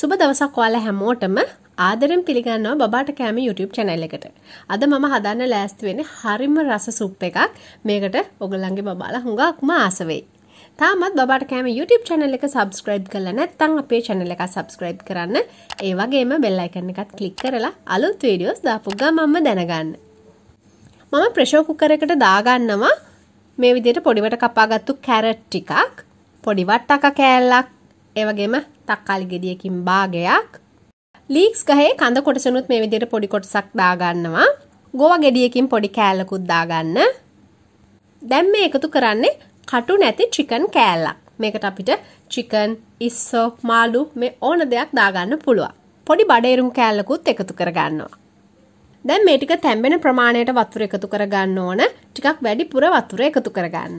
සුබ දවසක් ඔයාලා හැමෝටම ආදරෙන් පිළිගන්නවා බබාට කෑම YouTube channel එකට. අද මම හදන්න ලෑස්ති වෙන්නේ හරිම රස සුප් එකක්. මේකට ඔයගොල්ලන්ගේ බබාලා හුඟක්ම ආස වෙයි. තාමත් බබාට කෑම YouTube channel එක subscribe කරලා නැත්නම් අපේ channel එක subscribe කරන්න. ඒ වගේම bell icon එකත් click කරලා අලුත් videos දාපු ගමන්ම දැනගන්න. මම ප්‍රෙෂර් cooker එකට දාගන්නවා මේ විදිහට පොඩිවට කපාගත්තු කැරට් ටිකක්, පොඩි වට්ටක කෑල්ලක්, ඒ වගේම තක්කාලි ගෙඩියකින් භාගයක් ලීක්ස් ගහේ කඳ කොටසනුත් මේ විදිහට පොඩි කොටසක් දාගන්නවා. ගෝව ගෙඩියකින් පොඩි කෑල්ලකුත් දාගන්න. දැන් මේ එකතු කරන්නේ කටු නැති චිකන් කෑල්ලක්. මේකට අපිට චිකන්, ඉස්සෝ, මාළු මේ ඕන දෙයක් දාගන්න පුළුවන්. පොඩි බඩේරුම් කෑල්ලකුත් එකතු කරගන්නවා. දැන් මේ ටික තැඹෙන ප්‍රමාණයට වතුර එකතු කරගන්න ඕන. ටිකක් වැඩිපුර වතුර එකතු කරගන්න.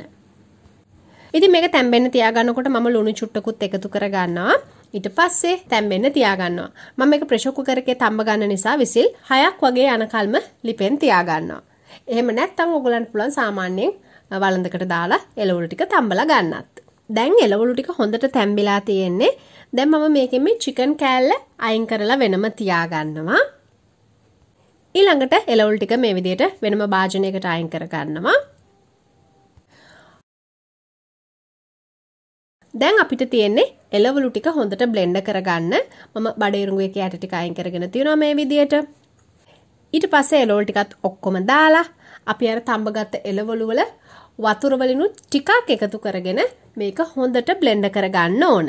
ඉතින් මේක තැඹෙන්න තියාගන්නකොට මම ලුණු චුට්ටකුත් එකතු කරගන්නවා. ඊට පස්සේ තැම්බෙන්න තියාගන්නවා. මම මේක ප්‍රෙෂර් කුකරකේ තම්බ ගන්න නිසා විසිල් 6ක් වගේ යනකල්ම ලිපෙන් තියාගන්නවා. එහෙම නැත්නම් ඔයගලන්ට පුළුවන් සාමාන්‍යයෙන් වළඳකට දාලා එළවලු ටික තම්බලා ගන්නත්. දැන් එළවලු ටික හොඳට තැම්බිලා තියෙන්නේ. දැන් මම මේකෙන් මේ චිකන් කෑල්ල අයින් කරලා වෙනම තියාගන්නවා. ඊළඟට එළවලු ටික මේ විදිහට වෙනම භාජනයකට අයින් කර ගන්නවා. දැන් අපිට තියෙන්නේ එළවලු ටික හොඳට බ්ලෙන්ඩ කරගන්න. මම බඩේරුඟුවේ කැට ටික අයින් කරගෙන තියෙනවා මේ විදියට. ඊට පස්සේ එළවලු ටිකත් ඔක්කොම දාලා අපි අර තඹගත එළවලු වල වතුර වලිනුත් ටිකක් එකතු කරගෙන මේක හොඳට බ්ලෙන්ඩ කරගන්න ඕන.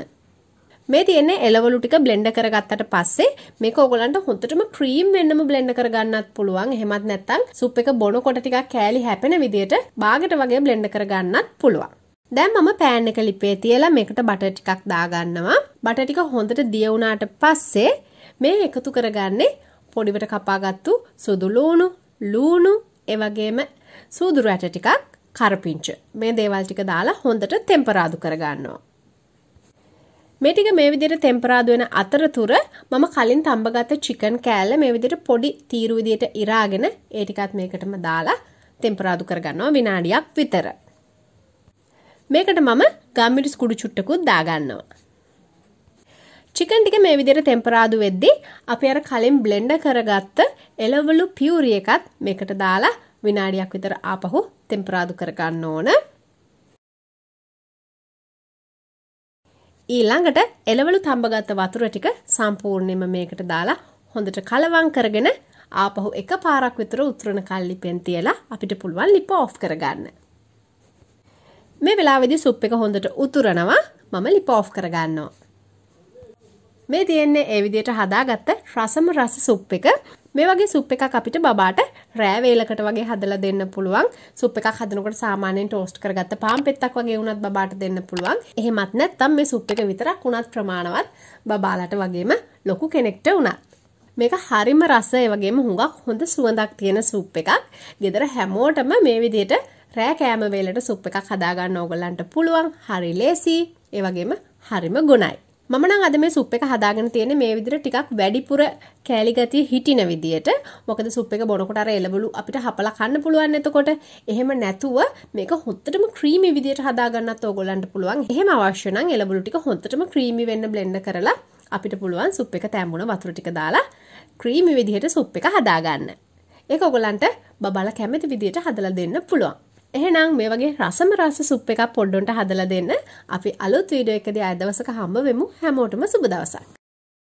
මේ තියෙන්නේ එළවලු ටික බ්ලෙන්ඩ කරගත්තට පස්සේ මේක ඕගලන්ට හොඳටම ක්‍රීම් වෙන්නම බ්ලෙන්ඩ කරගන්නත් පුළුවන්. එහෙමත් නැත්නම් සුප් එක බොනකොට ටිකක් කෑලි හැපෙන විදියට බාගෙට වගේ බ්ලෙන්ඩ කරගන්නත් පුළුවන්. දැන් මම පෑන් එක ලිපේ තියලා මේකට බටර් ටිකක් දාගන්නවා. බටර් ටික හොඳට දිය වුණාට පස්සේ මේ එකතු කරගන්නේ පොඩිවට කපාගත්තු සුදු ලූණු, ලූණු, ඒ වගේම සූදු රැට ටිකක්, කරපිංච. මේ දේවල් ටික දාලා හොඳට ටෙම්පරාදු කරගන්නවා. මේ ටික මේ විදිහට ටෙම්පරාදු වෙන අතරතුර මම කලින් තඹගත්ත චිකන් කෑල්ල මේ විදිහට පොඩි තීරු විදිහට ඉරාගෙන ඒ ටිකත් මේකටම දාලා ටෙම්පරාදු කරගන්නවා විනාඩියක් විතර. මේකට මම ගම්මිරිස් කුඩු චුට්ටකුත් දාගන්නවා. චිකන් ටික මේ විදිහට ටෙම්පරාදු වෙද්දී අපි අර කලින් බ්ලෙන්ඩර් කරගත්ත එළවලු පියුරි එකත් මේකට දාලා විනාඩියක් විතර ආපහු ටෙම්පරාදු කරගන්න ඕන. ඊළඟට එළවලු තඹගත්ත වතුර ටික සම්පූර්ණයෙන්ම මේකට දාලා හොඳට කලවම් කරගෙන ආපහු එක පාරක් විතර උතුරන කල්ලිපෙන් තියලා අපිට පුළුවන් ලිප ඔෆ් කරගන්න. මේ වෙලාවේදී සුප් එක හොඳට උතුරනවා මම ලිප ඔෆ් කරගන්නවා. මේ තියෙන්නේ ඒ විදිහට හදාගත්ත රසම රස සුප් එක. මේ වගේ සුප් එකක් අපිට බබාට රෑ වේලකට වගේ හදලා දෙන්න පුළුවන්. සුප් එකක් හදනකොට සාමාන්‍යයෙන් ටෝස්ට් කරගත්ත පාන් පෙත්තක් වගේ වුණත් බබාට දෙන්න පුළුවන්. එහෙමත් නැත්නම් මේ සුප් එක විතරක් උනත් ප්‍රමාණවත් බබාලට වගේම ලොකු කෙනෙක්ට උනත්. මේක හරිම රස ඒ වගේම හුඟක් හොඳ සුවඳක් තියෙන සුප් එකක්. ගෙදර හැමෝටම මේ විදිහට රෑ කෑම වේලට සුප් එකක් හදාගන්න ඕගොල්ලන්ට පුළුවන්. හරි ලේසි. ඒ වගේම හරිම ගුණයි. මම නම් අද මේ සුප් එක හදාගෙන තියෙන්නේ මේ විදිහට ටිකක් වැඩිපුර කෑලි ගතිය හිටින විදියට. මොකද සුප් එක බොනකොට අර එළබලු අපිට හපලා කන්න පුළුවන් එතකොට. එහෙම නැතුව මේක හොත්තටම ක්‍රීමි විදියට හදාගන්නත් ඕගොල්ලන්ට පුළුවන්. එහෙම අවශ්‍ය නම් එළබලු ටික හොත්තටම ක්‍රීමි වෙන්න බ්ලෙන්ඩ් කරලා අපිට පුළුවන් සුප් එක තැඹුණ වතුර ටික දාලා ක්‍රීමි විදිහට සුප් එක හදාගන්න. ඒක ඔගොල්ලන්ට බබාලා කැමති විදිහට හදලා දෙන්න පුළුවන්. එහෙනම් මේ වගේ රසම රස සුප් එකක් පොඩ්ඩොන්ට හදලා දෙන්න අපි අලුත් වීඩියෝ එකදී අදවසක හම්බ වෙමු හැමෝටම සුබ දවසක්